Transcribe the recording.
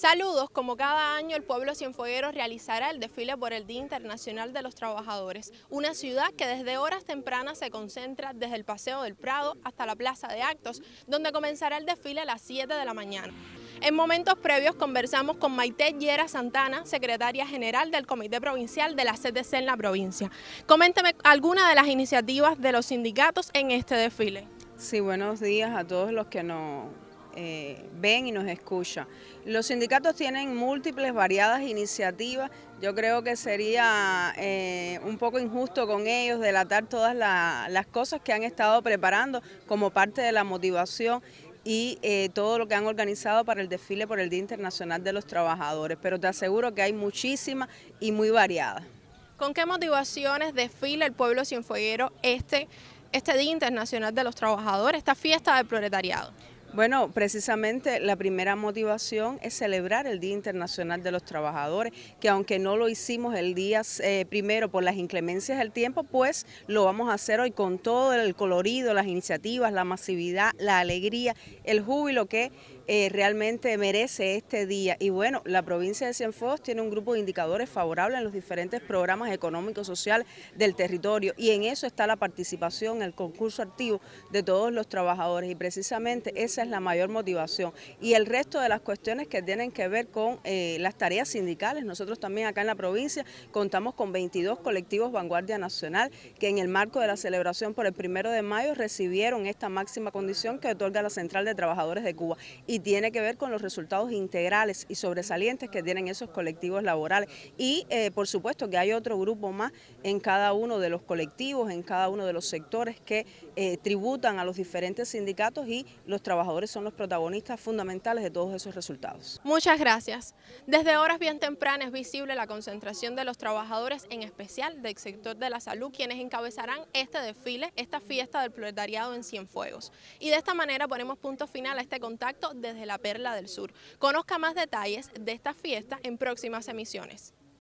Saludos, como cada año el pueblo cienfueguero realizará el desfile por el Día Internacional de los Trabajadores, una ciudad que desde horas tempranas se concentra desde el Paseo del Prado hasta la Plaza de Actos, donde comenzará el desfile a las 7 de la mañana. En momentos previos conversamos con Maite Yera Santana, secretaria general del Comité Provincial de la CTC en la provincia. Coménteme algunas de las iniciativas de los sindicatos en este desfile. Sí, buenos días a todos los que nos eh, ven y nos escuchan. Los sindicatos tienen múltiples, variadas iniciativas. Yo creo que sería eh, un poco injusto con ellos delatar todas las cosas que han estado preparando como parte de la motivación y eh, todo lo que han organizado para el desfile por el Día Internacional de los Trabajadores. Pero te aseguro que hay muchísimas y muy variadas. ¿Con qué motivaciones desfila el pueblo sin este, este Día Internacional de los Trabajadores, esta fiesta del proletariado? Bueno, precisamente la primera motivación es celebrar el Día Internacional de los Trabajadores, que aunque no lo hicimos el día eh, primero por las inclemencias del tiempo, pues lo vamos a hacer hoy con todo el colorido, las iniciativas, la masividad, la alegría, el júbilo que eh, realmente merece este día. Y bueno, la provincia de Cienfuegos tiene un grupo de indicadores favorables en los diferentes programas económicos, sociales del territorio y en eso está la participación, el concurso activo de todos los trabajadores y precisamente ese es la mayor motivación. Y el resto de las cuestiones que tienen que ver con eh, las tareas sindicales, nosotros también acá en la provincia contamos con 22 colectivos Vanguardia Nacional que en el marco de la celebración por el primero de mayo recibieron esta máxima condición que otorga la Central de Trabajadores de Cuba y tiene que ver con los resultados integrales y sobresalientes que tienen esos colectivos laborales. Y eh, por supuesto que hay otro grupo más en cada uno de los colectivos, en cada uno de los sectores que eh, tributan a los diferentes sindicatos y los trabajadores son los protagonistas fundamentales de todos esos resultados. Muchas gracias. Desde horas bien tempranas es visible la concentración de los trabajadores, en especial del sector de la salud, quienes encabezarán este desfile, esta fiesta del proletariado en Cienfuegos. Y de esta manera ponemos punto final a este contacto desde la Perla del Sur. Conozca más detalles de esta fiesta en próximas emisiones.